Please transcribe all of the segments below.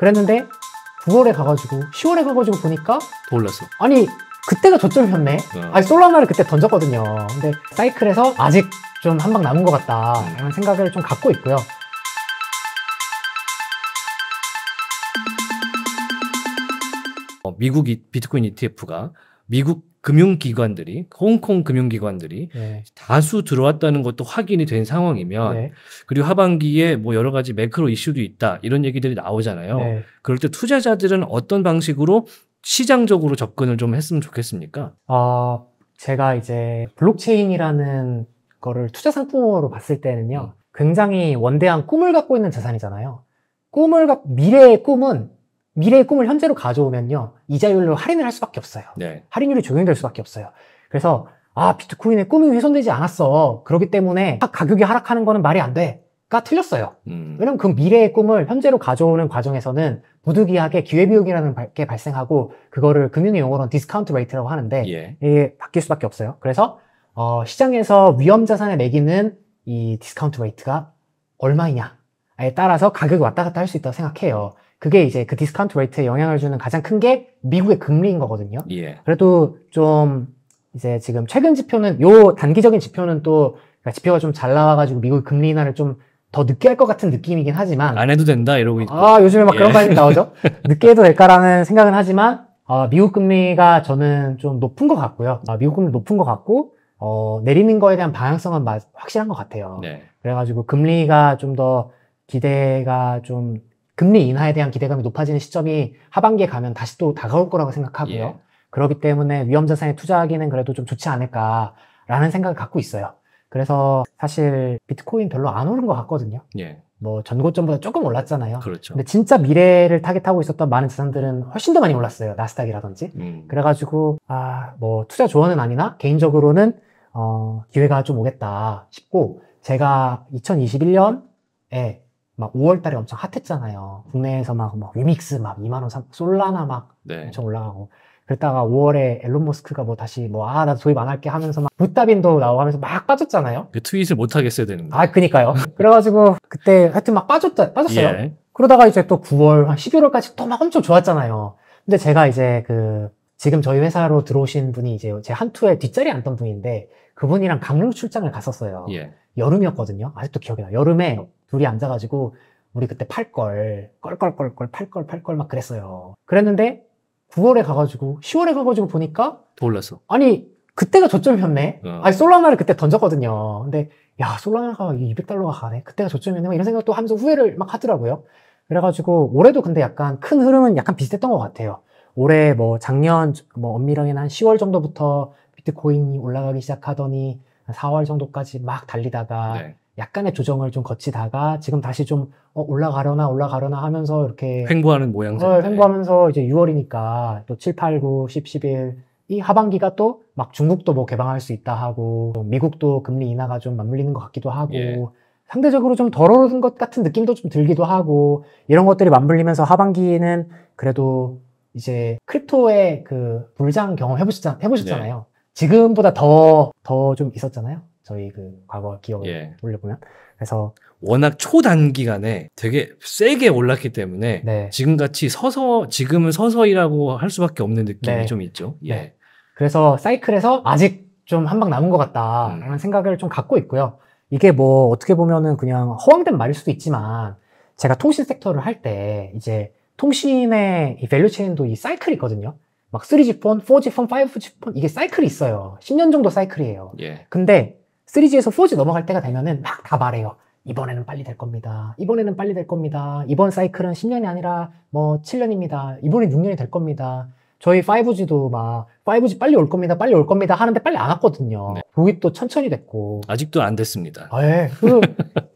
그랬는데 9월에 가가지고 10월에 가가지고 보니까 더 올랐어. 아니 그때가 저점이었네. 어. 아니 솔라나를 그때 던졌거든요. 근데 사이클에서 아직 좀 한 방 남은 것같다 이런 음. 생각을 좀 갖고 있고요. 어, 미국 비트코인 ETF가 미국 금융기관들이 홍콩 금융기관들이 네. 다수 들어왔다는 것도 확인이 된 상황이면 네. 그리고 하반기에 뭐 여러 가지 매크로 이슈도 있다 이런 얘기들이 나오잖아요. 네. 그럴 때 투자자들은 어떤 방식으로 시장적으로 접근을 좀 했으면 좋겠습니까? 아 제가 이제 블록체인이라는 거를 투자 상품으로 봤을 때는요 음. 굉장히 원대한 꿈을 갖고 있는 자산이잖아요. 꿈을 갖 미래의 꿈은 미래의 꿈을 현재로 가져오면요. 이자율로 할인을 할 수밖에 없어요. 네. 할인율이 적용될 수밖에 없어요. 그래서 아, 비트코인의 꿈이 훼손되지 않았어. 그렇기 때문에 가격이 하락하는 거는 말이 안 돼. 가 틀렸어요. 음. 왜냐면 그 미래의 꿈을 현재로 가져오는 과정에서는 부득이하게 기회비용이라는 게 발생하고 그거를 금융의 용어로는 디스카운트 레이트라고 하는데 예. 이게 바뀔 수밖에 없어요. 그래서 어, 시장에서 위험 자산에 매기는 이 디스카운트 레이트가 얼마이냐에 따라서 가격이 왔다 갔다 할 수 있다고 생각해요. 그게 이제 그 디스카운트 레이트에 영향을 주는 가장 큰 게 미국의 금리인 거거든요. 예. 그래도 좀 이제 지금 최근 지표는 요 단기적인 지표는 또 그러니까 지표가 좀 잘 나와가지고 미국 금리 인하를 좀 더 늦게 할 것 같은 느낌이긴 하지만 안 해도 된다 이러고 있고 아 요즘에 막 예. 그런 반응 나오죠 늦게 해도 될까라는 생각은 하지만 어, 미국 금리가 저는 좀 높은 것 같고요 어, 미국 금리 높은 것 같고 어, 내리는 거에 대한 방향성은 마, 확실한 것 같아요 네. 그래가지고 금리가 좀 더 기대가 좀 금리 인하에 대한 기대감이 높아지는 시점이 하반기에 가면 다시 또 다가올 거라고 생각하고요. 예. 그렇기 때문에 위험 자산에 투자하기는 그래도 좀 좋지 않을까라는 생각을 갖고 있어요. 그래서 사실 비트코인 별로 안 오른 것 같거든요. 예. 뭐 전고점보다 조금 올랐잖아요. 그렇죠. 근데 진짜 미래를 타겟하고 있었던 많은 자산들은 훨씬 더 많이 올랐어요. 나스닥이라든지. 음. 그래가지고 아뭐 투자 조언은 아니나 개인적으로는 어 기회가 좀 오겠다 싶고 제가 2021년에 막 5월 달에 엄청 핫했잖아요. 국내에서 막, 막 위믹스 막 2만원, 솔라나 막 네. 엄청 올라가고. 그랬다가 5월에 앨런 머스크가 뭐 다시 뭐, 아, 나 도입 안 할게 하면서 막, 부따빈도 나오면서막 빠졌잖아요. 그 트윗을 못하겠어야되는 거예요. 아, 그니까요. 그래가지고, 그때 하여튼 막 빠졌다, 빠졌어요. 예. 그러다가 이제 또 9월, 11월까지 또 막 엄청 좋았잖아요. 근데 제가 이제 그, 지금 저희 회사로 들어오신 분이 이제 제 한투에 뒷자리에 앉던 분인데, 그분이랑 강릉 출장을 갔었어요. 예. 여름이었거든요. 아직도 기억이 나요. 여름에 둘이 앉아가지고 우리 그때 팔걸 껄껄껄껄 팔걸 팔걸 막 그랬어요. 그랬는데 9월에 가가지고 10월에 가가지고 보니까 더 올랐어. 아니 그때가 저점이었네. 어. 아니 솔라나를 그때 던졌거든요. 근데 야 솔라나가 200달러가 가네. 그때가 저점이었네. 막 이런 생각도 하면서 후회를 막 하더라고요. 그래가지고 올해도 근데 약간 큰 흐름은 약간 비슷했던 것 같아요. 올해 뭐 작년 뭐 엄밀하게는 한 10월 정도부터 비트코인이 올라가기 시작하더니 4월 정도까지 막 달리다가 네. 약간의 조정을 좀 거치다가 지금 다시 좀 어, 올라가려나 올라가려나 하면서 이렇게 횡보하는 모양새. 어, 횡보하면서 네. 이제 6월이니까 또 7, 8, 9, 10, 11이 하반기가 또 막 중국도 뭐 개방할 수 있다 하고 미국도 금리 인하가 좀 맞물리는 것 같기도 하고 예. 상대적으로 좀 덜 오른 것 같은 느낌도 좀 들기도 하고 이런 것들이 맞물리면서 하반기는 그래도 이제 크립토의 그 불장 경험 해보셨, 잖아요 네. 지금보다 더 더 좀 있었잖아요. 저희 그 과거 기억을 예. 올려보면 그래서 워낙 초단기간에 되게 세게 올랐기 때문에 네. 지금같이 서서 지금은 서서이라고할 수밖에 없는 느낌이 네. 좀 있죠. 네. 예. 네. 그래서 사이클에서 아직 좀 한 방 남은 것 같다라는 음. 생각을 좀 갖고 있고요. 이게 뭐 어떻게 보면은 그냥 허황된 말일 수도 있지만 제가 통신 섹터를 할 때 이제 통신의 이 밸류 체인도 이 사이클이 있거든요. 막 3G 폰, 4G 폰, 5G 폰 이게 사이클이 있어요. 10년 정도 사이클이에요. 예. 근데 3G에서 4G 넘어갈 때가 되면은 막 다 말해요. 이번에는 빨리 될 겁니다. 이번에는 빨리 될 겁니다. 이번 사이클은 10년이 아니라 뭐 7년입니다. 이번에 6년이 될 겁니다. 저희 5G도 막 5G 빨리 올 겁니다. 빨리 올 겁니다 하는데 빨리 안 왔거든요. 네. 기입도 천천히 됐고 아직도 안 됐습니다. 아, 예.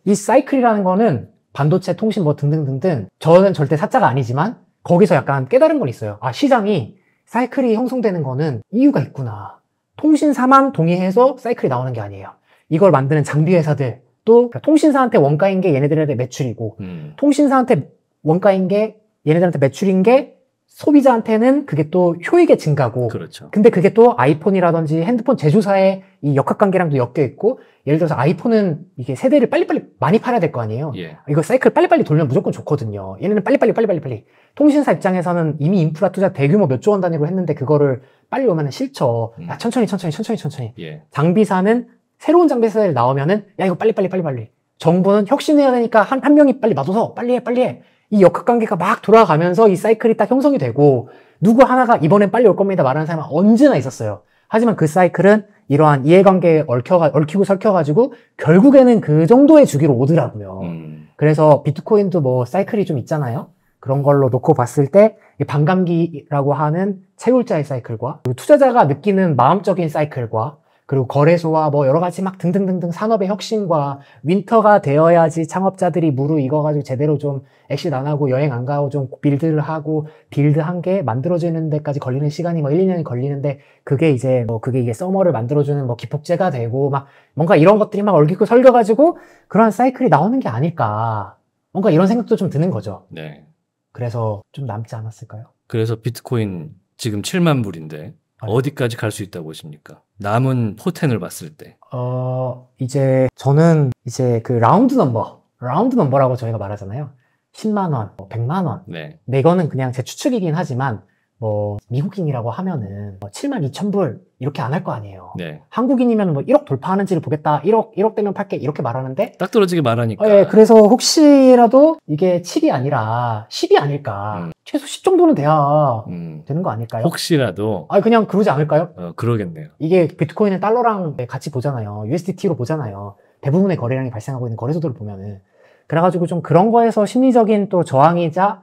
그이 사이클이라는 거는 반도체, 통신 뭐 등등등등 저는 절대 사자가 아니지만 거기서 약간 깨달은 건 있어요. 아 시장이 사이클이 형성되는 거는 이유가 있구나. 통신사만 동의해서 사이클이 나오는 게 아니에요. 이걸 만드는 장비 회사들 또 그러니까 통신사한테 원가인 게 얘네들한테 매출이고 음. 통신사한테 원가인 게 얘네들한테 매출인 게 소비자한테는 그게 또 효익의 증가고 그렇죠. 근데 그게 또 아이폰이라든지 핸드폰 제조사의 이 역학관계랑도 엮여 있고 예를 들어서 아이폰은 이게 세대를 빨리빨리 많이 팔아야 될 거 아니에요 예. 이거 사이클 빨리빨리 돌면 무조건 좋거든요 얘네는 빨리빨리 빨리빨리 빨리 통신사 입장에서는 이미 인프라 투자 대규모 몇 조원 단위로 했는데 그거를 빨리 오면 싫죠 음. 야, 천천히 천천히 천천히 천천히 예. 장비사는 새로운 장비 세대를 나오면은 야 이거 빨리 빨리 빨리 빨리 정부는 혁신해야 되니까 한, 한 명이 빨리 맞아서 빨리 해 빨리 해 이 역학관계가 막 돌아가면서 이 사이클이 딱 형성이 되고 누구 하나가 이번엔 빨리 올 겁니다 말하는 사람은 언제나 있었어요 하지만 그 사이클은 이러한 이해관계에 얽혀가, 얽히고 설켜가지고 결국에는 그 정도의 주기로 오더라고요 음. 그래서 비트코인도 뭐 사이클이 좀 있잖아요 그런 걸로 놓고 봤을 때 반감기라고 하는 채굴자의 사이클과 투자자가 느끼는 마음적인 사이클과 그리고 거래소와 뭐 여러 가지 막 등등등등 산업의 혁신과 윈터가 되어야지 창업자들이 무르익어가지고 제대로 좀액시드안 하고 여행 안 가고 좀 빌드를 하고 빌드 한개 만들어지는 데까지 걸리는 시간이 뭐 1, 2년이 걸리는데 그게 이제 뭐 그게 이게 서머를 만들어주는 뭐 기폭제가 되고 막 뭔가 이런 것들이 막얼기고설겨가지고 그런 사이클이 나오는 게 아닐까 뭔가 이런 생각도 좀 드는 거죠. 네. 그래서 좀 남지 않았을까요? 그래서 비트코인 지금 7만 불인데 어디까지 갈 수 있다고 보십니까? 남은 포텐을 봤을 때. 어, 이제 저는 이제 그 라운드 넘버, 라운드 넘버라고 저희가 말하잖아요. 10만 원, 100만 원. 네. 근 네, 이거는 그냥 제 추측이긴 하지만 뭐 미국인이라고 하면은 7만 뭐 2천 불 이렇게 안 할 거 아니에요. 네. 한국인이면 뭐 1억 돌파하는지를 보겠다. 1억 1억 되면 팔게 이렇게 말하는데 딱 떨어지게 말하니까. 예, 그래서 혹시라도 이게 7이 아니라 10이 아닐까. 음. 최소 10 정도는 돼야 음. 되는 거 아닐까요? 혹시라도. 아 그냥 그러지 않을까요? 어, 그러겠네요. 이게 비트코인은 달러랑 같이 보잖아요. USDT로 보잖아요. 대부분의 거래량이 발생하고 있는 거래소들을 보면은 그래가지고 좀 그런 거에서 심리적인 또 저항이자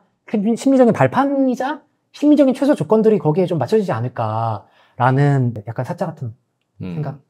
심리적인 발판이자 심리적인 최소 조건들이 거기에 좀 맞춰지지 않을까라는 약간 사자 같은 음, 생각.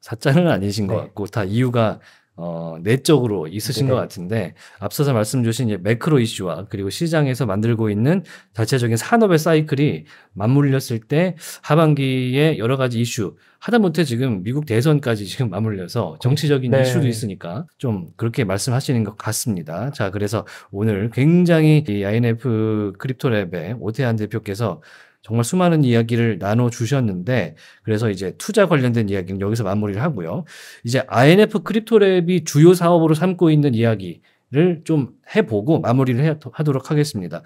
사자는 아니신 네. 것 같고 다 이유가 어, 내적으로 있으신 네. 것 같은데 앞서서 말씀 주신 매크로 이슈와 그리고 시장에서 만들고 있는 자체적인 산업의 사이클이 맞물렸을 때 하반기에 여러 가지 이슈 하다못해 지금 미국 대선까지 지금 맞물려서 정치적인 네. 이슈도 있으니까 좀 그렇게 말씀하시는 것 같습니다. 자 그래서 오늘 굉장히 이 INF 크립토랩의 오태한 대표께서 정말 수많은 이야기를 나눠 주셨는데 그래서 이제 투자 관련된 이야기는 여기서 마무리를 하고요. 이제 INF 크립토랩이 주요 사업으로 삼고 있는 이야기 를좀 해보고 마무리를 하도록 하겠습니다.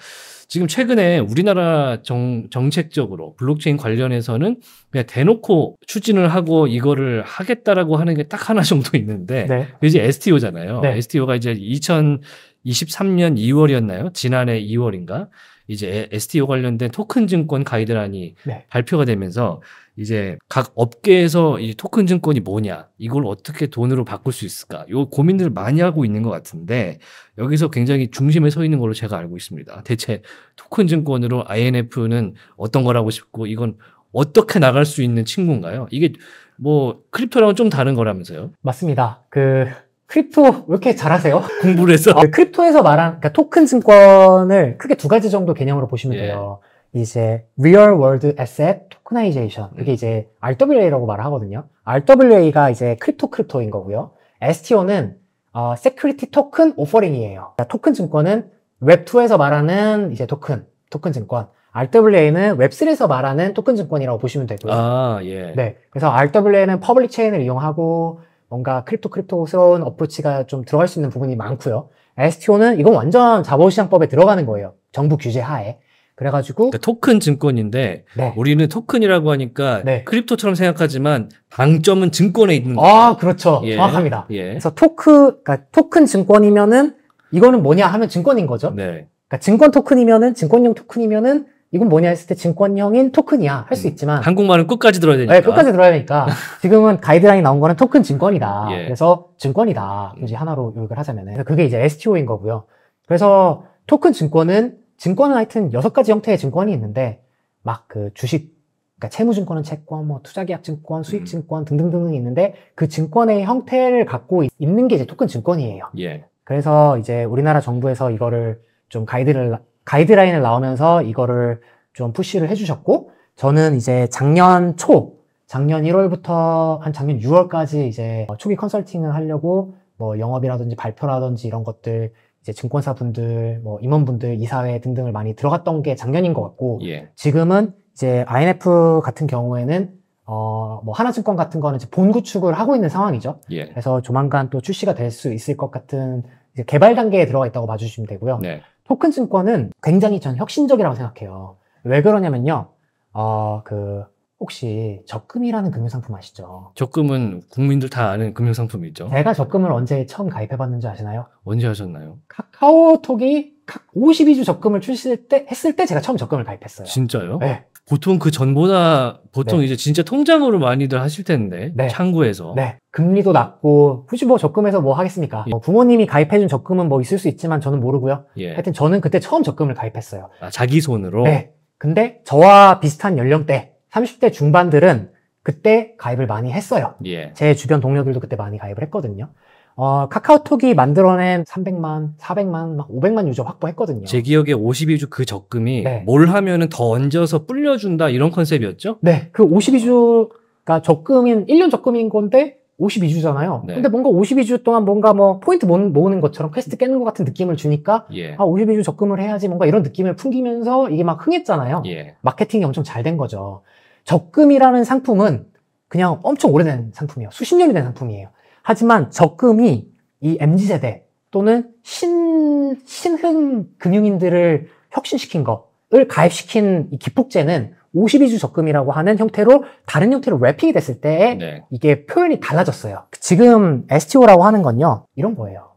지금 최근에 우리나라 정, 정책적으로 블록체인 관련해서는 그냥 대놓고 추진을 하고 이거를 하겠다라고 하는 게 딱 하나 정도 있는데 네. 이제 STO잖아요. 네. STO가 이제 2023년 2월이었나요? 지난해 2월인가? 이제 STO 관련된 토큰 증권 가이드라인이 네. 발표가 되면서 이제 각 업계에서 이 토큰 증권이 뭐냐, 이걸 어떻게 돈으로 바꿀 수 있을까, 요 고민들을 많이 하고 있는 것 같은데 여기서 굉장히 중심에 서 있는 걸로 제가 알고 있습니다. 대체 토큰 증권으로 INF는 어떤 걸 하고 싶고 이건 어떻게 나갈 수 있는 친구인가요? 이게 뭐 크립토랑은 좀 다른 거라면서요? 맞습니다. 그 크립토 왜 이렇게 잘하세요? 공부를 해서 아, 그 크립토에서 말한 그러니까 토큰 증권을 크게 두 가지 정도 개념으로 보시면 예. 돼요. 이제 real world asset tokenization 그게 음. 이제 RWA라고 말하거든요. 을 RWA가 이제 크립토 크립토인 거고요. STO는 어, security token offering이에요. 그러니까 토큰 증권은 웹2에서 말하는 이제 토큰, 토큰 증권. RWA는 웹3에서 말하는 토큰 증권이라고 보시면 되고요. 아, 예. 네. 그래서 RWA는 퍼블릭 체인을 이용하고 뭔가 크립토 크립토스러운 어프로치가 좀 들어갈 수 있는 부분이 많고요. STO는 이건 완전 자본시장법에 들어가는 거예요. 정부 규제 하에. 그래가지고 토큰 증권인데 네. 우리는 토큰이라고 하니까 네. 크립토처럼 생각하지만 방점은 증권에 있는 거예요. 아 그렇죠. 예. 정확합니다. 예. 그래서 토크 그러니까 토큰 증권이면은 이거는 뭐냐 하면 증권인 거죠. 네. 그러니까 증권 토큰이면은 증권용 토큰이면은 이건 뭐냐 했을 때 증권형인 토큰이야 할수 음. 있지만 한국말은 끝까지 들어야 되니까 네, 끝까지 들어야 되니까 지금은 가이드라인 나온 거는 토큰 증권이다 예. 그래서 증권이다 이제 음. 하나로 요약을 하자면 그게 이제 STO인 거고요 그래서 토큰 증권은 증권은 하여튼 여섯 가지 형태의 증권이 있는데 막 그 주식 그러니까 채무증권은 채권 뭐 투자계약증권 수익증권 음. 등등등등 있는데 그 증권의 형태를 갖고 있는 게 이제 토큰 증권이에요 예. 그래서 이제 우리나라 정부에서 이거를 좀 가이드를 가이드라인을 나오면서 이거를 좀 푸시를 해주셨고 저는 이제 작년 초 작년 1월부터 한 작년 6월까지 이제 뭐 초기 컨설팅을 하려고 뭐 영업이라든지 발표라든지 이런 것들 이제 증권사 분들 뭐 임원분들 이사회 등등을 많이 들어갔던 게 작년인 것 같고 예. 지금은 이제 INF 같은 경우에는 어 뭐 하나증권 같은 거는 이제 본구축을 하고 있는 상황이죠. 예. 그래서 조만간 또 출시가 될 수 있을 것 같은 이제 개발 단계에 들어가 있다고 봐주시면 되고요. 네. 토큰 증권은 굉장히 전 혁신적이라고 생각해요. 왜 그러냐면요. 어, 그, 혹시 적금이라는 금융상품 아시죠? 적금은 국민들 다 아는 금융상품이죠. 제가 적금을 언제 처음 가입해봤는지 아시나요? 언제 하셨나요? 카카오톡이 52주 적금을 출시할 때, 했을 때 제가 처음 적금을 가입했어요. 진짜요? 네. 보통 그 전보다 보통 네. 이제 진짜 통장으로 많이들 하실 텐데 네. 창구에서 네. 금리도 낮고 굳이 뭐 적금에서 뭐 하겠습니까? 예. 뭐 부모님이 가입해준 적금은 뭐 있을 수 있지만 저는 모르고요. 예. 하여튼 저는 그때 처음 적금을 가입했어요. 아, 자기 손으로. 네. 근데 저와 비슷한 연령대 30대 중반들은 그때 가입을 많이 했어요. 예. 제 주변 동료들도 그때 많이 가입을 했거든요. 어, 카카오톡이 만들어낸 300만, 400만, 막 500만 유저 확보했거든요. 제 기억에 52주 그 적금이 네. 뭘 하면은 더 얹어서 불려준다 이런 컨셉이었죠? 네. 그 52주가 적금인, 1년 적금인 건데 52주잖아요. 네. 근데 뭔가 52주 동안 뭔가 뭐 포인트 모으는 것처럼 퀘스트 깨는 것 같은 느낌을 주니까 예. 아 52주 적금을 해야지 뭔가 이런 느낌을 풍기면서 이게 막 흥했잖아요. 예. 마케팅이 엄청 잘 된 거죠. 적금이라는 상품은 그냥 엄청 오래된 상품이에요. 수십 년이 된 상품이에요. 하지만 적금이 이 MZ세대 또는 신, 신흥 금융인들을 혁신시킨 것을 가입시킨 이 기폭제는 52주 적금이라고 하는 형태로 다른 형태로 랩핑이 됐을 때 네. 이게 표현이 달라졌어요. 지금 STO라고 하는 건요. 이런 거예요.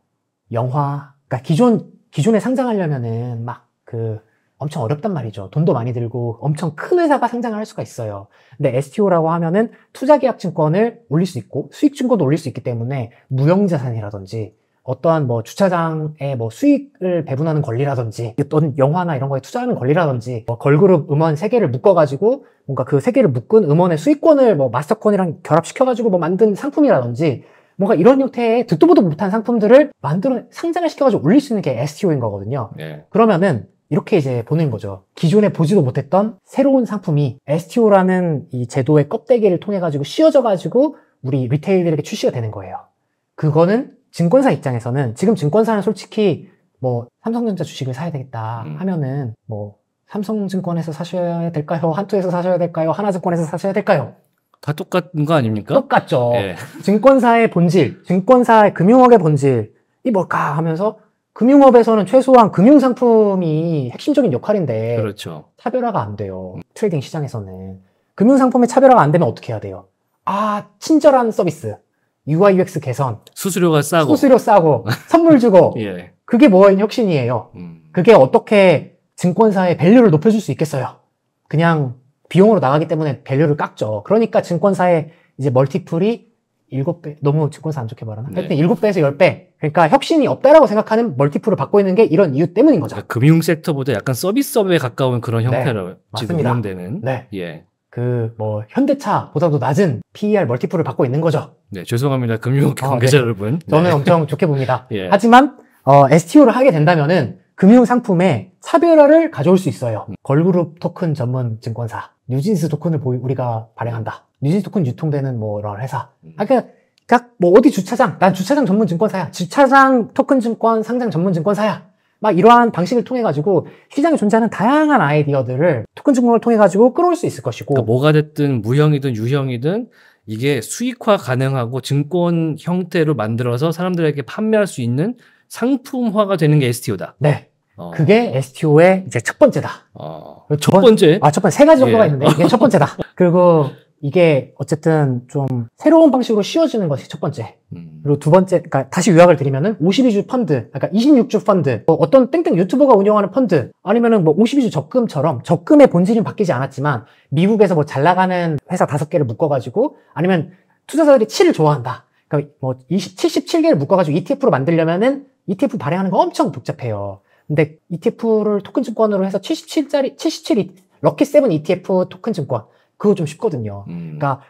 영화. 그러니까 기존 기존에 상장하려면은 막그 엄청 어렵단 말이죠. 돈도 많이 들고 엄청 큰 회사가 상장을 할 수가 있어요. 근데 STO라고 하면은 투자계약 증권을 올릴 수 있고 수익 증권도 올릴 수 있기 때문에 무형자산이라든지 어떠한 뭐주차장에뭐 수익을 배분하는 권리라든지 어떤 영화나 이런 거에 투자하는 권리라든지 뭐 걸그룹 음원 세개를 묶어가지고 뭔가 그 세개를 묶은 음원의 수익권을 뭐 마스터권이랑 결합시켜가지고 뭐 만든 상품이라든지 뭔가 이런 형태의 듣도 보도 못한 상품들을 만들어 상장을 시켜가지고 올릴 수 있는 게 STO인 거거든요. 네. 그러면은 이렇게 이제 보는 거죠. 기존에 보지도 못했던 새로운 상품이 STO라는 이 제도의 껍데기를 통해 가지고 씌워져 가지고 우리 리테일들에게 출시가 되는 거예요. 그거는 증권사 입장에서는 지금 증권사는 솔직히 뭐 삼성전자 주식을 사야 되겠다 음. 하면은 뭐 삼성증권에서 사셔야 될까요? 한투에서 사셔야 될까요? 하나증권에서 사셔야 될까요? 다 똑같은 거 아닙니까? 똑같죠. 예. 증권사의 본질, 증권사의 금융학의 본질이 뭘까 하면서 금융업에서는 최소한 금융 상품이 핵심적인 역할인데 그렇죠. 차별화가 안 돼요. 트레이딩 시장에서는 금융 상품의 차별화가 안 되면 어떻게 해야 돼요? 아 친절한 서비스, UI UX 개선, 수수료가 싸고 수수료 싸고 선물 주고 예. 그게 뭐인 혁신이에요. 음. 그게 어떻게 증권사의 밸류를 높여줄 수 있겠어요? 그냥 비용으로 나가기 때문에 밸류를 깎죠. 그러니까 증권사의 이제 멀티플이 일곱 배 너무 증권사 안 좋게 말하나? 네. 하여튼 일곱 배에서 열배 그러니까 혁신이 없다라고 생각하는 멀티플을 받고 있는 게 이런 이유 때문인 거죠. 그러니까 금융 섹터보다 약간 서비스업에 가까운 그런 네. 형태로 네. 지금 운영되는. 네. 예. 그 뭐 현대차보다도 낮은 PER 멀티플을 받고 있는 거죠. 네, 죄송합니다. 금융 관계자 어, 네. 여러분. 네. 저는 엄청 좋게 봅니다. 예. 하지만 어, STO를 하게 된다면은 금융 상품에 차별화를 가져올 수 있어요. 음. 걸그룹 토큰 전문 증권사. 뉴진스 토큰을 보이, 우리가 발행한다. 뉴진스 토큰 유통되는 뭐 이런 회사. 음. 아, 그러니까 각뭐 어디 주차장, 난 주차장 전문 증권사야. 주차장 토큰 증권 상장 전문 증권사야. 막 이러한 방식을 통해 가지고 시장에 존재하는 다양한 아이디어들을 토큰 증권을 통해 가지고 끌어올 수 있을 것이고 그러니까 뭐가 됐든 무형이든 유형이든 이게 수익화 가능하고 증권 형태로 만들어서 사람들에게 판매할 수 있는 상품화가 되는 게 STO다. 네. 어. 그게 STO의 이제 첫 번째다. 어. 첫 번째? 아, 첫 번째. 세 가지 정도가 예. 있는데, 이게 첫 번째다. 그리고 이게 어쨌든 좀 새로운 방식으로 쉬워지는 것이 첫 번째. 음. 그리고 두 번째, 그러니까 다시 요약을 드리면은 52주 펀드, 그러니까 26주 펀드, 뭐 어떤 땡땡 유튜버가 운영하는 펀드, 아니면은 뭐 52주 적금처럼 적금의 본질은 바뀌지 않았지만 미국에서 뭐 잘 나가는 회사 다섯 개를 묶어가지고 아니면 투자자들이 치를 좋아한다. 그러니까 뭐 20, 77개를 묶어가지고 ETF로 만들려면은 ETF 발행하는 거 엄청 복잡해요. 근데 ETF를 토큰 증권으로 해서 77짜리 77 럭키 세븐 ETF 토큰 증권 그거 좀 쉽거든요. 음. 그러니까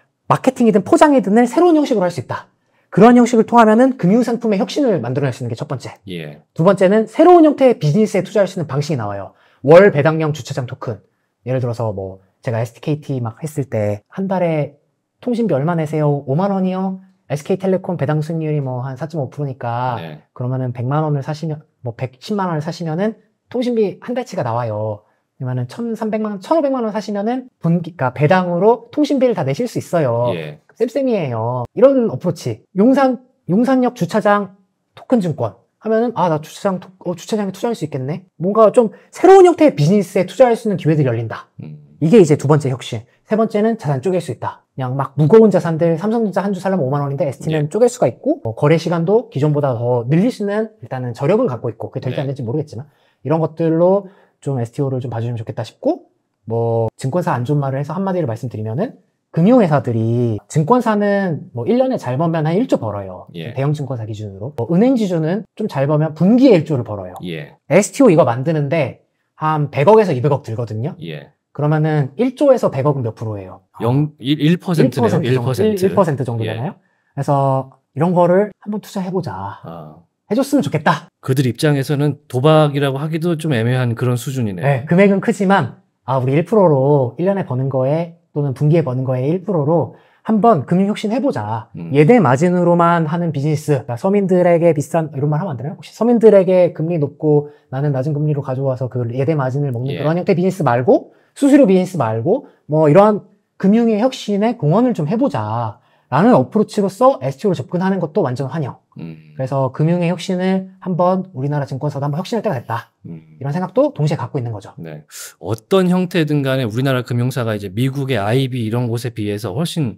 마케팅이든 포장이든을 새로운 형식으로 할 수 있다. 그런 형식을 통하면은 금융 상품의 혁신을 만들어낼 수 있는 게 첫 번째. 예. 두 번째는 새로운 형태의 비즈니스에 투자할 수 있는 방식이 나와요. 월 배당형 주차장 토큰. 예를 들어서 뭐 제가 SKT 막 했을 때 한 달에 통신비 얼마 내세요? 5만 원이요? SK텔레콤 배당 수익률이 뭐 한 4.5%니까 네. 그러면은 100만 원을 사시면 뭐 110만 원을 사시면은 통신비 한 달치가 나와요. 아니면은 1,300만 원, 1,500만 원 사시면은 분기, 그 배당으로 통신비를 다 내실 수 있어요. 예. 쌤쌤이에요. 이런 어프로치. 용산, 용산역 주차장 토큰 증권 하면은 아, 나 주차장, 어, 주차장에 투자할 수 있겠네. 뭔가 좀 새로운 형태의 비즈니스에 투자할 수 있는 기회들이 열린다. 음. 이게 이제 두 번째 혁신. 세 번째는 자산 쪼갤 수 있다. 그냥 막 무거운 자산들 삼성전자 한 주 살려면 5만 원인데 ST는 네. 예. 쪼갤 수가 있고 뭐 거래 시간도 기존보다 더 늘릴 수는 일단은 저력은 갖고 있고 그게 될지 네. 안 될지 모르겠지만 이런 것들로 좀 STO를 좀 봐주시면 좋겠다 싶고 뭐 증권사 안 좋은 말을 해서 한마디로 말씀드리면은 금융회사들이 증권사는 뭐 1년에 잘 벌면 한 1조 벌어요. 예. 대형 증권사 기준으로. 뭐 은행 기준은 좀 잘 벌면 분기에 1조를 벌어요. 예. STO 이거 만드는데 한 100억에서 200억 들거든요. 예. 그러면은 1조에서 100억은 몇 프로예요? 0, 1, 1%네요. 1%, 1%, 1% 정도 되나요? 예. 그래서 이런 거를 한번 투자해보자. 아. 해줬으면 좋겠다. 그들 입장에서는 도박이라고 하기도 좀 애매한 그런 수준이네요. 네, 금액은 크지만 아 우리 1%로 1년에 버는 거에 또는 분기에 버는 거에 1%로 한번 금융혁신 해보자. 음. 예대 마진으로만 하는 비즈니스. 그러니까 서민들에게 비싼, 이런 말 하면 안 되나요? 혹시 서민들에게 금리 높고 나는 낮은 금리로 가져와서 그 예대 마진을 먹는 예. 그런 형태 비즈니스 말고 수수료 비즈니스 말고 뭐 이러한 금융의 혁신에 공헌을 좀 해보자. 라는 어프로치로서 STO로 접근하는 것도 완전 환영. 음. 그래서 금융의 혁신을 한번 우리나라 증권사도 한번 혁신할 때가 됐다. 음. 이런 생각도 동시에 갖고 있는 거죠. 네. 어떤 형태든 간에 우리나라 금융사가 이제 미국의 IB 이런 곳에 비해서 훨씬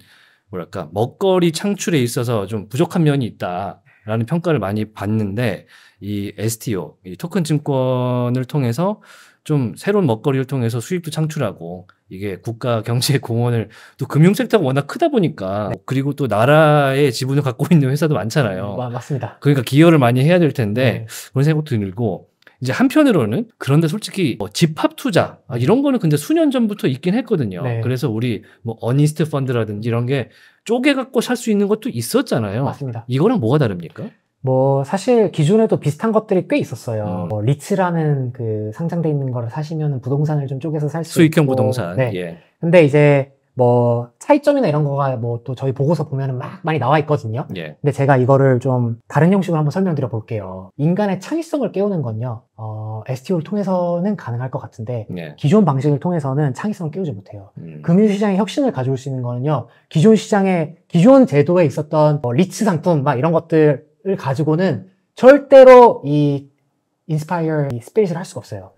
뭐랄까 먹거리 창출에 있어서 좀 부족한 면이 있다라는 평가를 많이 받는데 이 STO, 이 토큰 증권을 통해서 좀 새로운 먹거리를 통해서 수입도 창출하고 이게 국가 경제 공헌을 또 금융 섹터가 워낙 크다 보니까 네. 그리고 또 나라의 지분을 갖고 있는 회사도 많잖아요. 음, 맞습니다. 그러니까 기여를 많이 해야 될 텐데 네. 그런 생각도 들고 이제 한편으로는 그런데 솔직히 뭐 집합 투자 아, 이런 거는 근데 수년 전부터 있긴 했거든요. 네. 그래서 우리 뭐 어니스트 펀드라든지 이런 게 쪼개 갖고 살 수 있는 것도 있었잖아요. 맞습니다. 이거랑 뭐가 다릅니까? 뭐 사실 기존에도 비슷한 것들이 꽤 있었어요. 음. 뭐 리츠라는 그 상장돼 있는 거를 사시면 부동산을 좀 쪼개서 살 수 있고 수익형 부동산. 네. 예. 근데 이제 뭐 차이점이나 이런 거가 뭐 또 저희 보고서 보면은 막 많이 나와 있거든요. 예. 근데 제가 이거를 좀 다른 형식으로 한번 설명드려 볼게요. 인간의 창의성을 깨우는 건요. 어, STO를 통해서는 가능할 것 같은데 예. 기존 방식을 통해서는 창의성을 깨우지 못해요. 음. 금융 시장의 혁신을 가져올 수 있는 거는요. 기존 시장의 기존 제도에 있었던 뭐 리츠 상품 막 이런 것들 스페이스를 가지고는 절대로 이 인스파이어 스페이스를할 수가 없어요.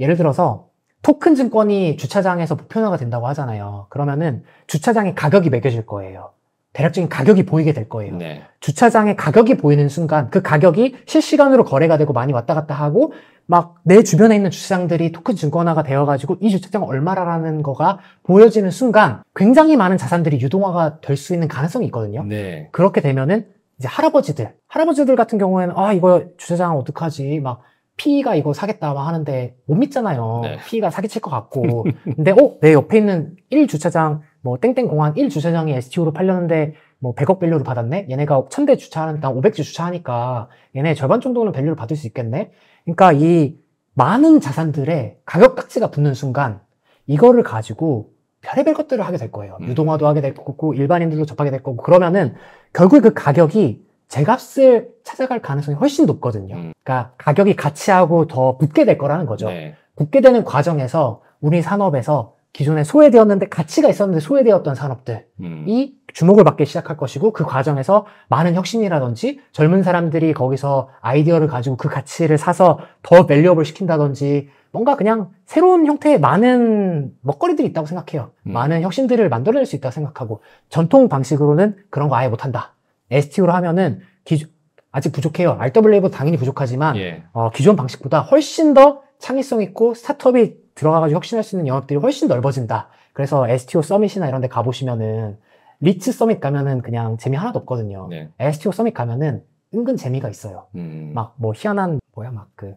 예를 들어서 토큰 증권이 주차장에서 보편화가 된다고 하잖아요. 그러면은 주차장의 가격이 매겨질 거예요. 대략적인 가격이 보이게 될 거예요. 네. 주차장의 가격이 보이는 순간 그 가격이 실시간으로 거래가 되고 많이 왔다 갔다 하고 막 내 주변에 있는 주차장들이 토큰 증권화가 되어가지고 이 주차장 얼마라라는 거가 보여지는 순간 굉장히 많은 자산들이 유동화가 될 수 있는 가능성이 있거든요. 네. 그렇게 되면은 이제 할아버지들 할아버지들 같은 경우에는 아 이거 주차장 어떡하지 막 피가 이거 사겠다 막 하는데 못 믿잖아요. 피가 네. 사기칠 것 같고. 근데 어, 내 옆에 있는 1 주차장 뭐 땡땡 공항 1 주차장이 STO로 팔렸는데 뭐 100억 밸류를 받았네. 얘네가 1000대 주차하는 땅 500주 주차하니까 얘네 절반 정도는 밸류를 받을 수 있겠네. 그러니까 이 많은 자산들의 가격 깍지가 붙는 순간 이거를 가지고 별의별 것들을 하게 될 거예요. 음. 유동화도 하게 될 거고 일반인들도 접하게 될 거고 그러면은 결국 그 가격이 제 값을 찾아갈 가능성이 훨씬 높거든요. 음. 그러니까 가격이 가치하고 더 붙게 될 거라는 거죠. 네. 붙게 되는 과정에서 우리 산업에서 기존에 소외되었는데 가치가 있었는데 소외되었던 산업들이 음. 주목을 받기 시작할 것이고 그 과정에서 많은 혁신이라든지 젊은 사람들이 거기서 아이디어를 가지고 그 가치를 사서 더 밸류업을 시킨다든지 뭔가 그냥 새로운 형태의 많은 먹거리들이 있다고 생각해요. 음. 많은 혁신들을 만들어낼 수 있다고 생각하고 전통 방식으로는 그런 거 아예 못한다. STO로 하면은 기존 아직 부족해요. r w a 보 당연히 부족하지만 예. 어, 기존 방식보다 훨씬 더 창의성 있고 스타트업이 들어가가지고 혁신할 수 있는 영역들이 훨씬 넓어진다. 그래서 STO 서밋이나 이런 데 가보시면은 리츠 서밋 가면은 그냥 재미 하나도 없거든요. 네. STO 서밋 가면은 은근 재미가 있어요. 음. 막뭐 희한한 뭐야 막그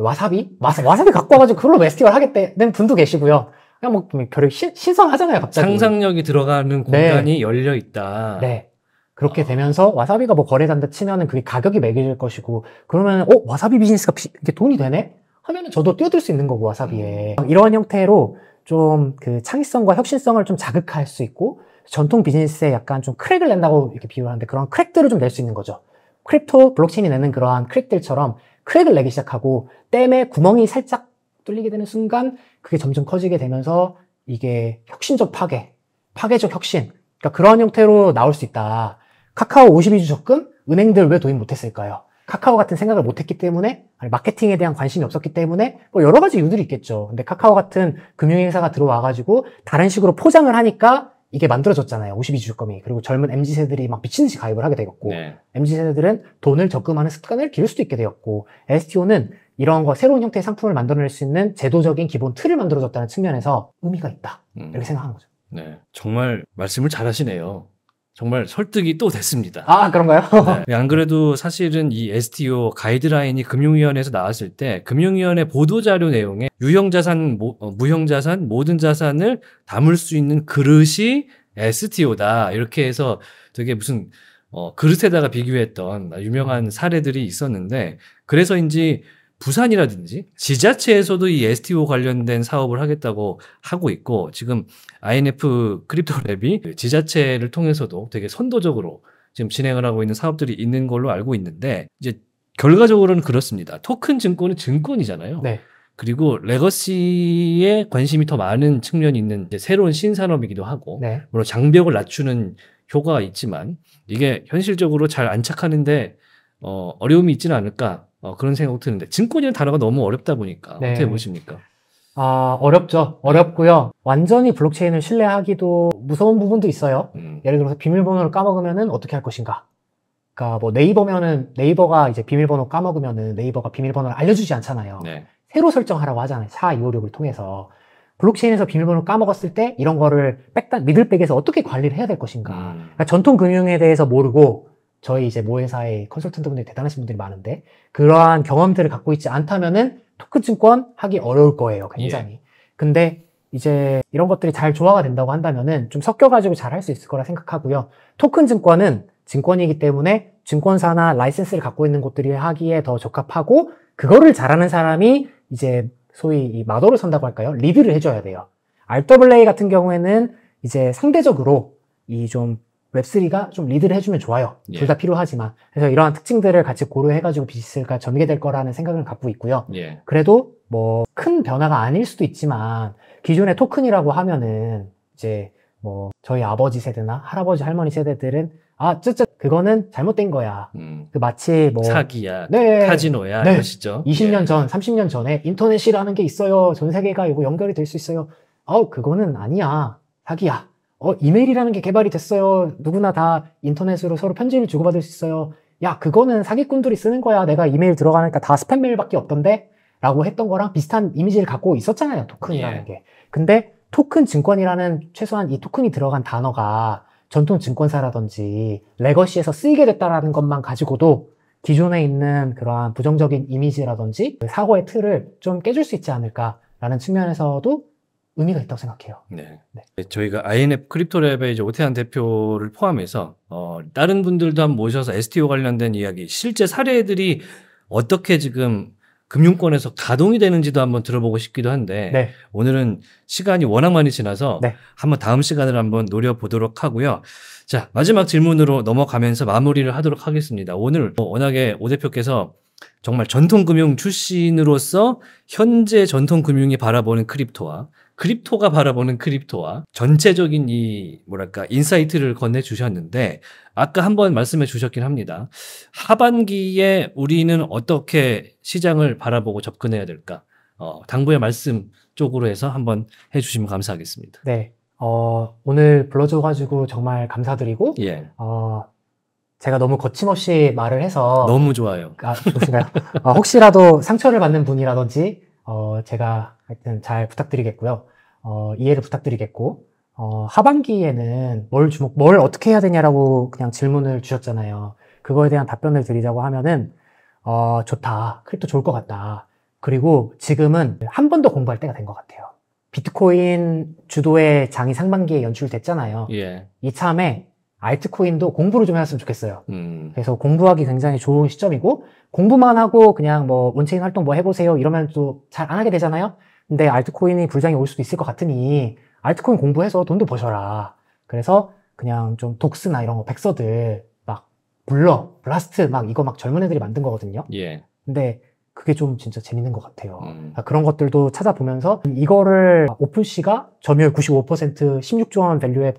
와사비? 와사, 와사비 갖고 와가지고 그걸로 메스티벌 하겠다는 분도 계시고요. 그냥 뭐 결국 신, 선하잖아요 갑자기. 상상력이 들어가는 네. 공간이 네. 열려 있다. 네. 그렇게 되면서 와사비가 뭐 거래단다 치면은 그게 가격이 매겨질 것이고 그러면 어 와사비 비즈니스가 비, 이게 돈이 되네 하면은 저도 뛰어들 수 있는 거고 와사비에 음. 이런 형태로 좀 그 창의성과 혁신성을 좀 자극할 수 있고 전통 비즈니스에 약간 좀 크랙을 낸다고 이렇게 비유하는데 그런 크랙들을 좀 낼 수 있는 거죠. 크립토 블록체인이 내는 그러한 크랙들처럼 크랙을 내기 시작하고 댐에 구멍이 살짝 뚫리게 되는 순간 그게 점점 커지게 되면서 이게 혁신적 파괴, 파괴적 혁신 그러니까 그런 형태로 나올 수 있다. 카카오 52주 적금? 은행들 왜 도입 못했을까요? 카카오 같은 생각을 못했기 때문에 아니 마케팅에 대한 관심이 없었기 때문에 뭐 여러 가지 이유들이 있겠죠. 근데 카카오 같은 금융회사가 들어와가지고 다른 식으로 포장을 하니까 이게 만들어졌잖아요. 52주주금이. 그리고 젊은 MZ세들이 막 미친 듯이 가입을 하게 되었고, 네. MZ세들은 돈을 적금하는 습관을 기를 수도 있게 되었고, STO는 이런 거 새로운 형태의 상품을 만들어낼 수 있는 제도적인 기본 틀을 만들어줬다는 측면에서 의미가 있다. 음. 이렇게 생각하는 거죠. 네. 정말 말씀을 잘하시네요. 정말 설득이 또 됐습니다. 아, 그런가요? 네. 안 그래도 사실은 이 STO 가이드라인이 금융위원회에서 나왔을 때 금융위원회 보도자료 내용에 유형자산, 어, 무형자산, 모든 자산을 담을 수 있는 그릇이 STO다. 이렇게 해서 되게 무슨 어, 그릇에다가 비교했던 아, 유명한 사례들이 있었는데 그래서인지 부산이라든지 지자체에서도 이 STO 관련된 사업을 하겠다고 하고 있고 지금 INF 크립토랩이 지자체를 통해서도 되게 선도적으로 지금 진행을 하고 있는 사업들이 있는 걸로 알고 있는데 이제 결과적으로는 그렇습니다. 토큰 증권은 증권이잖아요. 네. 그리고 레거시에 관심이 더 많은 측면이 있는 새로운 신산업이기도 하고 네. 물론 장벽을 낮추는 효과가 있지만 이게 현실적으로 잘 안착하는데 어, 어려움이 있지는 않을까 어, 그런 생각 드는데 증권이라는 단어가 너무 어렵다 보니까 네. 어떻게 보십니까? 아, 어렵죠. 어렵고요. 완전히 블록체인을 신뢰하기도 무서운 부분도 있어요. 음. 예를 들어서 비밀번호를 까먹으면 어떻게 할 것인가. 그러니까 뭐 네이버면은 네이버가 이제 비밀번호 까먹으면은 네이버가 비밀번호를 알려주지 않잖아요. 네. 새로 설정하라고 하잖아요. 4256을 통해서. 블록체인에서 비밀번호 까먹었을 때 이런 거를 백단, 미들백에서 어떻게 관리를 해야 될 것인가. 음. 그러니까 전통 금융에 대해서 모르고 저희 이제 모회사의 컨설턴트 분들이 대단하신 분들이 많은데 그러한 경험들을 갖고 있지 않다면은 토큰증권 하기 어려울 거예요, 예. 굉장히. 예. 근데 이제 이런 것들이 잘 조화가 된다고 한다면은 좀 섞여가지고 잘 할 수 있을 거라 생각하고요. 토큰 증권은 증권이기 때문에 증권사나 라이센스를 갖고 있는 곳들이 하기에 더 적합하고 그거를 잘하는 사람이 이제 소위 이 마도를 선다고 할까요? 리뷰를 해줘야 돼요. r w a 같은 경우에는 이제 상대적으로 이좀 웹3가 좀 리드를 해주면 좋아요. 예. 둘다 필요하지만. 그래서 이러한 특징들을 같이 고려해가지고 비즈니스가 전개될 거라는 생각을 갖고 있고요. 예. 그래도 뭐 큰 변화가 아닐 수도 있지만 기존의 토큰이라고 하면은 이제 뭐 저희 아버지 세대나 할아버지 할머니 세대들은 아 쯔쯔 그거는 잘못된 거야. 음. 그 마치 뭐 사기야, 네, 카지노야 네. 그러시죠 20년 예. 전, 30년 전에 인터넷이라는 게 있어요. 전 세계가 이거 연결이 될 수 있어요. 아우 그거는 아니야. 사기야. 어, 이메일이라는 게 개발이 됐어요. 누구나 다 인터넷으로 서로 편지를 주고받을 수 있어요. 야, 그거는 사기꾼들이 쓰는 거야. 내가 이메일 들어가니까 다 스팸 메일밖에 없던데? 라고 했던 거랑 비슷한 이미지를 갖고 있었잖아요. 토큰이라는 예. 게. 근데 토큰 증권이라는 최소한 이 토큰이 들어간 단어가 전통 증권사라든지 레거시에서 쓰이게 됐다라는 것만 가지고도 기존에 있는 그러한 부정적인 이미지라든지 그 사고의 틀을 좀 깨줄 수 있지 않을까라는 측면에서도 의미가 있다고 생각해요. 네. 네. 네 저희가 INF 크립토랩의 이제 오태한 대표를 포함해서 어, 다른 분들도 한 번 모셔서 STO 관련된 이야기, 실제 사례들이 어떻게 지금 금융권에서 가동이 되는지도 한번 들어보고 싶기도 한데 네. 오늘은 시간이 워낙 많이 지나서 네. 한번 다음 시간을 한번 노려보도록 하고요. 자 마지막 질문으로 넘어가면서 마무리를 하도록 하겠습니다. 오늘 뭐 워낙에 오 대표께서 정말 전통금융 출신으로서 현재 전통금융이 바라보는 크립토와 크립토가 바라보는 크립토와 전체적인 이 뭐랄까 인사이트를 건네 주셨는데 아까 한 번 말씀해 주셨긴 합니다. 하반기에 우리는 어떻게 시장을 바라보고 접근해야 될까? 어, 당부의 말씀 쪽으로 해서 한 번 해 주시면 감사하겠습니다. 네. 어, 오늘 불러줘 가지고 정말 감사드리고 예. 어, 제가 너무 거침없이 말을 해서 너무 좋아요. 아, 무슨가요? 어, 혹시라도 상처를 받는 분이라든지 어, 제가 하여튼 잘 부탁드리겠고요. 어, 이해를 부탁드리겠고 어, 하반기에는 뭘 주목, 뭘 어떻게 해야 되냐라고 그냥 질문을 주셨잖아요. 그거에 대한 답변을 드리자고 하면은 어, 좋다. 크립토 좋을 것 같다. 그리고 지금은 한 번 더 공부할 때가 된 것 같아요. 비트코인 주도의 장이 상반기에 연출됐잖아요. 예. 이참에 알트코인도 공부를 좀 해놨으면 좋겠어요. 음. 그래서 공부하기 굉장히 좋은 시점이고 공부만 하고 그냥 뭐 온체인 활동 뭐 해보세요 이러면 또 잘 안 하게 되잖아요. 근데 알트코인이 불장이 올 수도 있을 것 같으니 알트코인 공부해서 돈도 버셔라. 그래서 그냥 좀 독스나 이런 거 백서들 막 불러 블라스트 막 이거 막 젊은 애들이 만든 거거든요. 예. 근데 그게 좀 진짜 재밌는 것 같아요. 음. 그러니까 그런 것들도 찾아보면서 이거를 오픈씨가 점유율 95% 16조 원 밸류의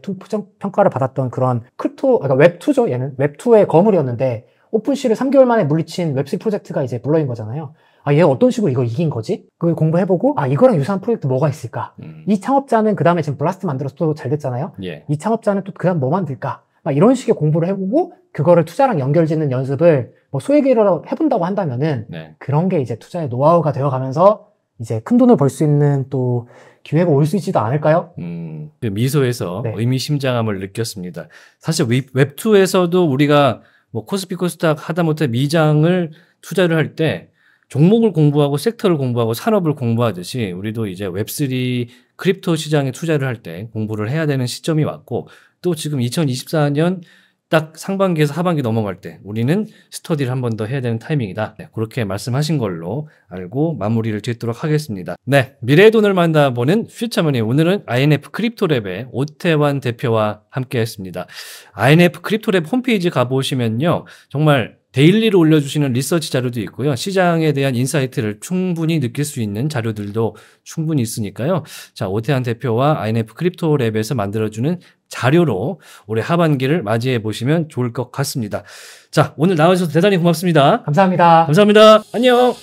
평가를 받았던 그런 크토 그러니까 웹2죠. 얘는 웹2의 거물이었는데 오픈씨를 3개월 만에 물리친 웹3 프로젝트가 이제 블러인 거잖아요. 아, 얘 어떤 식으로 이거 이긴 거지? 그걸 공부해보고, 아, 이거랑 유사한 프로젝트 뭐가 있을까? 음. 이 창업자는 그 다음에 지금 블라스트 만들어서 또 잘 됐잖아요? 예. 이 창업자는 또 그 다음 뭐 만들까? 막 이런 식의 공부를 해보고, 그거를 투자랑 연결 짓는 연습을 뭐소액라고 해본다고 한다면은, 네. 그런 게 이제 투자의 노하우가 되어가면서, 이제 큰 돈을 벌 수 있는 또 기회가 올 수 있지도 않을까요? 음, 그 미소에서 네. 의미심장함을 느꼈습니다. 사실 웹, 투에서도 우리가 뭐 코스피 코스닥 하다못해 미장을 투자를 할때 종목을 공부하고 섹터를 공부하고 산업을 공부하듯이 우리도 이제 웹3 크립토 시장에 투자를 할 때 공부를 해야 되는 시점이 왔고 또 지금 2024년 딱 상반기에서 하반기 넘어갈 때 우리는 스터디를 한 번 더 해야 되는 타이밍이다. 네, 그렇게 말씀하신 걸로 알고 마무리를 짓도록 하겠습니다. 네, 미래의 돈을 만나보는 퓨처머니 오늘은 INF 크립토랩의 오태환 대표와 함께했습니다. INF 크립토랩 홈페이지 가보시면요, 정말 데일리로 올려주시는 리서치 자료도 있고요. 시장에 대한 인사이트를 충분히 느낄 수 있는 자료들도 충분히 있으니까요. 자, 오태한 대표와 INF 크립토랩에서 만들어주는 자료로 올해 하반기를 맞이해 보시면 좋을 것 같습니다. 자, 오늘 나와주셔서 대단히 고맙습니다. 감사합니다. 감사합니다. 안녕!